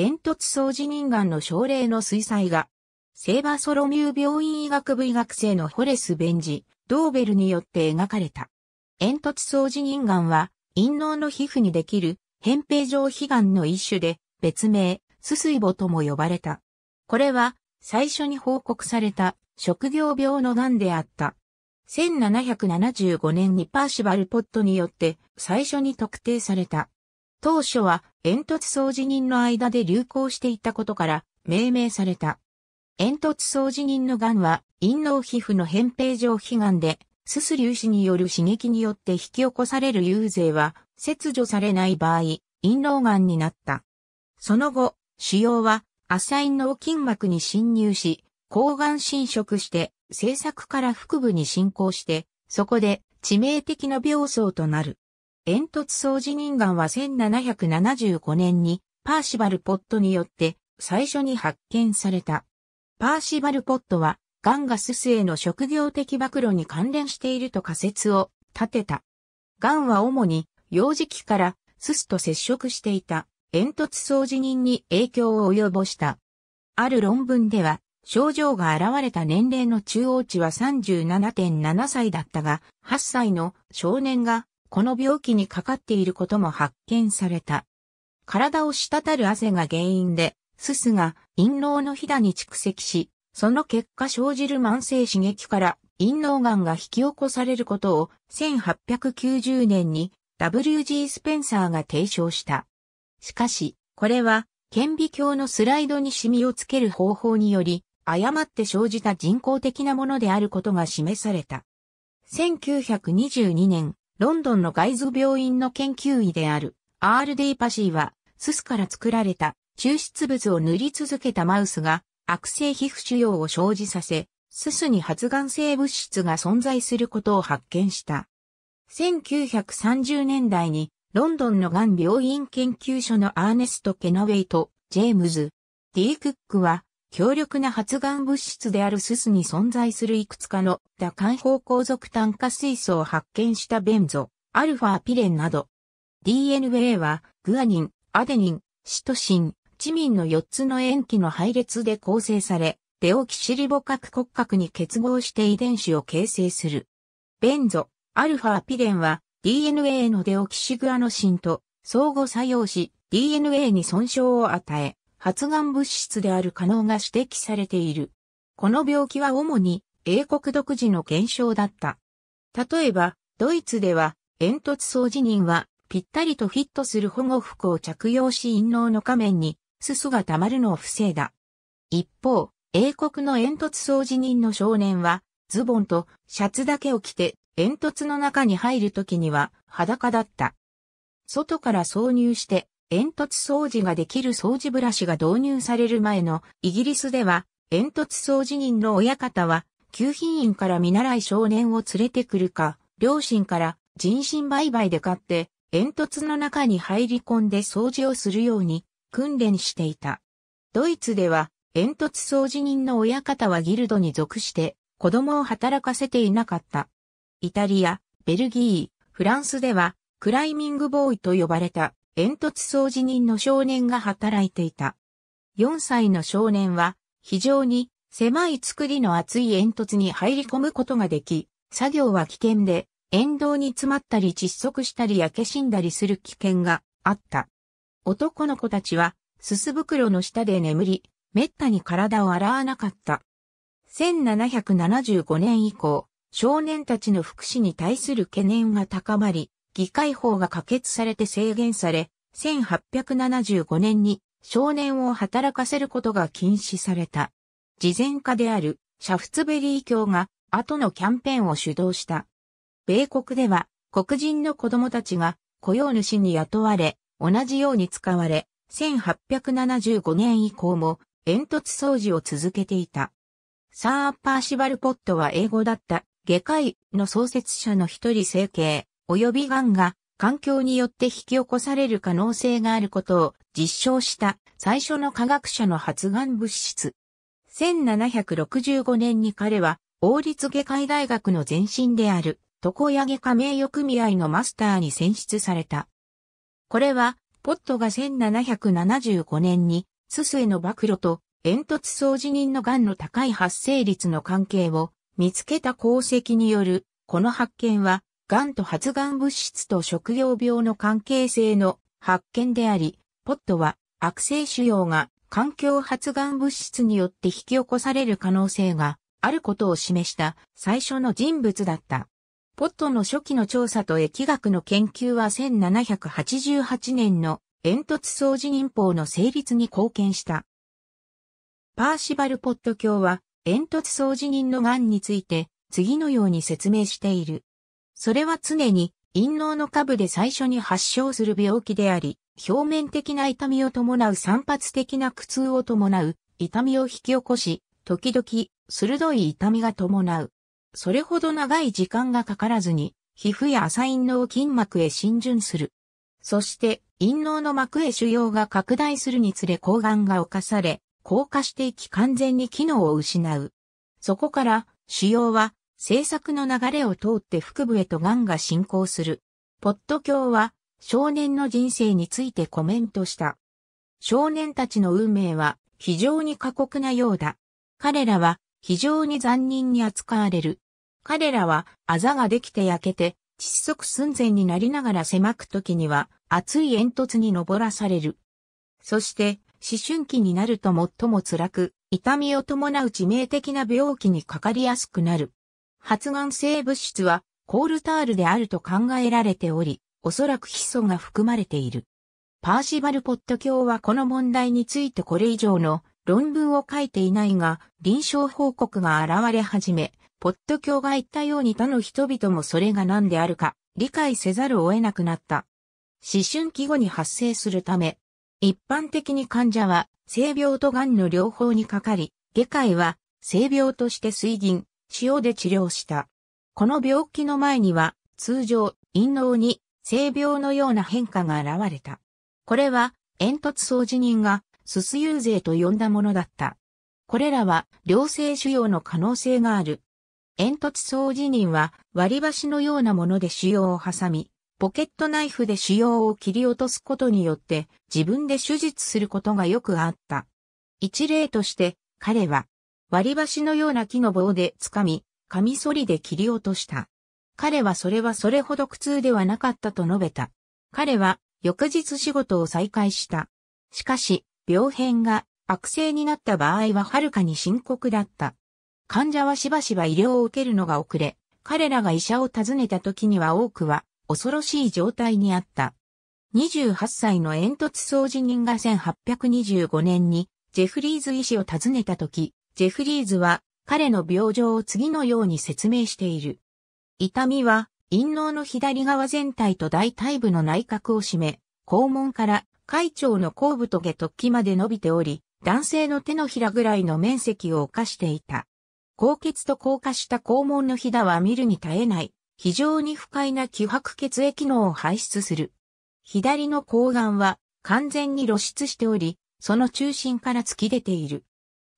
煙突掃除人間の症例の水彩画。セーバーソロミュー病院医学部医学生のホレス・ベンジ、ドーベルによって描かれた。煙突掃除人間は、陰嚢の皮膚にできる、扁平状皮がの一種で、別名、すすいぼとも呼ばれた。これは、最初に報告された、職業病の癌であった。1775年にパーシバル・ポットによって、最初に特定された。当初は煙突掃除人の間で流行していたことから命名された。煙突掃除人の癌は陰嚢皮膚の扁平上皮癌で、すす粒子による刺激によって引き起こされる幽税は切除されない場合、陰嚢癌になった。その後、腫瘍は浅い脳筋膜に侵入し、抗がん侵食して、政作から腹部に進行して、そこで致命的な病巣となる。煙突掃除人眼は1775年にパーシバル・ポットによって最初に発見された。パーシバル・ポットはガンがススへの職業的暴露に関連していると仮説を立てた。ガンは主に幼児期からススと接触していた煙突掃除人に影響を及ぼした。ある論文では症状が現れた年齢の中央値は37.7歳だったが、8歳の少年がこの病気にかかっていることも発見された。体を滴る汗が原因で、すすが陰嚢のひだに蓄積し、その結果生じる慢性刺激から陰嚢癌が引き起こされることを1890年に W.G. スペンサーが提唱した。しかし、これは顕微鏡のスライドにシミをつける方法により、誤って生じた人工的なものであることが示された。1922年、ロンドンのガイズ病院の研究医である R.D. パシーは、ススから作られた抽出物を塗り続けたマウスが悪性皮膚腫瘍を生じさせ、ススに発がん性物質が存在することを発見した。1930年代にロンドンのがん病院研究所のアーネスト・ケノウェイとジェームズ・ D・ クックは強力な発がん物質であるススに存在するいくつかの打艦方向属炭化水素を発見したベンゾ、アルファピレンなど。DNA はグアニン、アデニン、シトシン、チミンの4つの塩基の配列で構成され、デオキシリボ核骨格に結合して遺伝子を形成する。ベンゾ、アルファピレンは DNA のデオキシグアノシンと相互作用し DNA に損傷を与え、発がん物質である可能が指摘されている。この病気は主に英国独自の現象だった。例えば、ドイツでは煙突掃除人はぴったりとフィットする保護服を着用し陰嚢の仮面にすすが溜まるのを防いだ。一方、英国の煙突掃除人の少年はズボンとシャツだけを着て煙突の中に入るときには裸だった。外から挿入して煙突掃除ができる掃除ブラシが導入される前のイギリスでは煙突掃除人の親方は旧品院から見習い少年を連れてくるか、両親から人身売買で買って煙突の中に入り込んで掃除をするように訓練していた。ドイツでは煙突掃除人の親方はギルドに属して子供を働かせていなかった。イタリア、ベルギー、フランスではクライミングボーイと呼ばれた煙突掃除人の少年が働いていた。4歳の少年は非常に狭い作りの厚い煙突に入り込むことができ、作業は危険で、沿道に詰まったり窒息したり焼け死んだりする危険があった。男の子たちは、すす袋の下で眠り、滅多に体を洗わなかった。1775年以降、少年たちの福祉に対する懸念が高まり、議会法が可決されて制限され、1875年に少年を働かせることが禁止された。事前家であるシャフツベリー教が後のキャンペーンを主導した。米国では黒人の子供たちが雇用主に雇われ、同じように使われ、1875年以降も煙突掃除を続けていた。サー・パーシバル・ポットは英語だった下界の創設者の一人整形、及び癌が環境によって引き起こされる可能性があることを実証した最初の科学者の発がん物質。1765年に彼は王立外科医大学の前身である床屋外科名誉組合のマスターに選出された。これは、ポットが1775年に、ススへの暴露と煙突掃除人の癌の高い発生率の関係を見つけた功績による、この発見は、癌と発がん物質と食用病の関係性の発見であり、ポットは悪性腫瘍が環境発がん物質によって引き起こされる可能性があることを示した最初の人物だった。ポットの初期の調査と疫学の研究は1788年の煙突掃除人法の成立に貢献した。パーシバル・ポット教は煙突掃除人の癌について次のように説明している。それは常に陰嚢の下部で最初に発症する病気であり、表面的な痛みを伴う散発的な苦痛を伴う痛みを引き起こし、時々鋭い痛みが伴う。それほど長い時間がかからずに、皮膚や浅陰嚢筋膜へ浸潤する。そして、陰嚢の膜へ腫瘍が拡大するにつれ抗がんが侵され、硬化していき完全に機能を失う。そこから、腫瘍は政策の流れを通って腹部へと癌が進行する。ポット教は少年の人生についてコメントした。少年たちの運命は非常に過酷なようだ。彼らは非常に残忍に扱われる。彼らはあざができて焼けて窒息寸前になりながら狭く時には熱い煙突に登らされる。そして思春期になると最も辛く、痛みを伴う致命的な病気にかかりやすくなる。発がん性物質はコールタールであると考えられており、おそらくヒ素が含まれている。パーシバル・ポット教はこの問題についてこれ以上の論文を書いていないが、臨床報告が現れ始め、ポット教が言ったように他の人々もそれが何であるか、理解せざるを得なくなった。思春期後に発生するため、一般的に患者は、性病と癌の両方にかかり、外科医は、性病として水銀、塩で治療した。この病気の前には、通常、陰嚢に性病のような変化が現れた。これは、煙突掃除人が、すす遊勢と呼んだものだった。これらは、良性腫瘍の可能性がある。煙突掃除人は、割り箸のようなもので腫瘍を挟み、ポケットナイフで腫瘍を切り落とすことによって、自分で手術することがよくあった。一例として、彼は、割り箸のような木の棒で掴み、カミソリで切り落とした。彼はそれはそれほど苦痛ではなかったと述べた。彼は翌日仕事を再開した。しかし、病変が悪性になった場合ははるかに深刻だった。患者はしばしば医療を受けるのが遅れ、彼らが医者を訪ねた時には多くは恐ろしい状態にあった。28歳の煙突掃除人が1825年にジェフリーズ医師を訪ねた時、ジェフリーズは彼の病状を次のように説明している。痛みは陰嚢の左側全体と大腿部の内角を占め、肛門から海腸の後部と下突起まで伸びており、男性の手のひらぐらいの面積を犯していた。高血と硬化した肛門のひだは見るに耐えない、非常に不快な気迫血液脳を排出する。左の睾丸は完全に露出しており、その中心から突き出ている。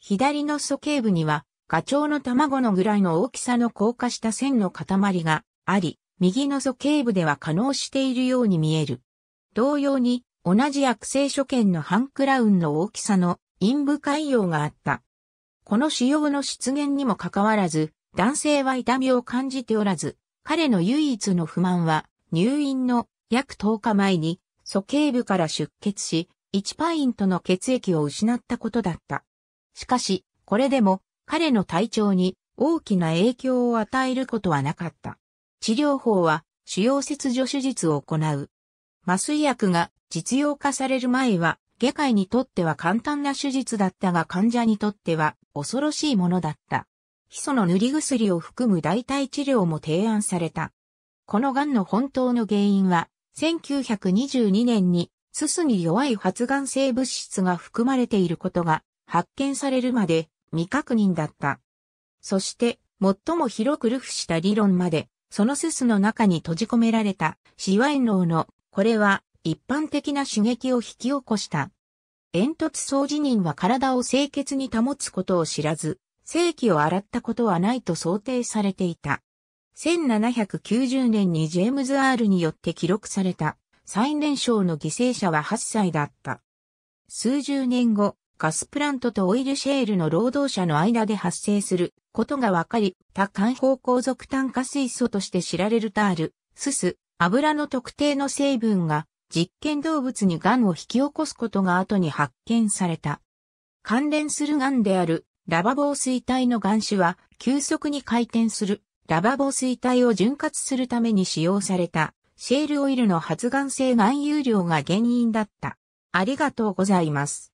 左の鼠径部には、ガチョウの卵のぐらいの大きさの硬化した線の塊があり、右の鼠径部では可能しているように見える。同様に、同じ悪性所見のハンクラウンの大きさの陰部海洋があった。この腫瘍の出現にもかかわらず、男性は痛みを感じておらず、彼の唯一の不満は、入院の約10日前に、鼠径部から出血し、1パイントの血液を失ったことだった。しかし、これでも彼の体調に大きな影響を与えることはなかった。治療法は腫瘍切除手術を行う。麻酔薬が実用化される前は、外科医にとっては簡単な手術だったが患者にとっては恐ろしいものだった。ヒ素の塗り薬を含む代替治療も提案された。この癌の本当の原因は、1922年に、すすに弱い発がん性物質が含まれていることが発見されるまで未確認だった。そして、最も広くルフした理論まで、そのススの中に閉じ込められた、シワイノの、これは、一般的な刺激を引き起こした。煙突掃除人は体を清潔に保つことを知らず、正気を洗ったことはないと想定されていた。1790年にジェームズ・アールによって記録された最年少の犠牲者は8歳だった。数十年後、ガスプラントとオイルシェールの労働者の間で発生することが分かり、多環方向属炭化水素として知られるタール、すす、油の特定の成分が実験動物に癌を引き起こすことが後に発見された。関連する癌であるラバ防水体の癌種は急速に回転するラバ防水体を潤滑するために使用されたシェールオイルの発がん性含有量が原因だった。ありがとうございます。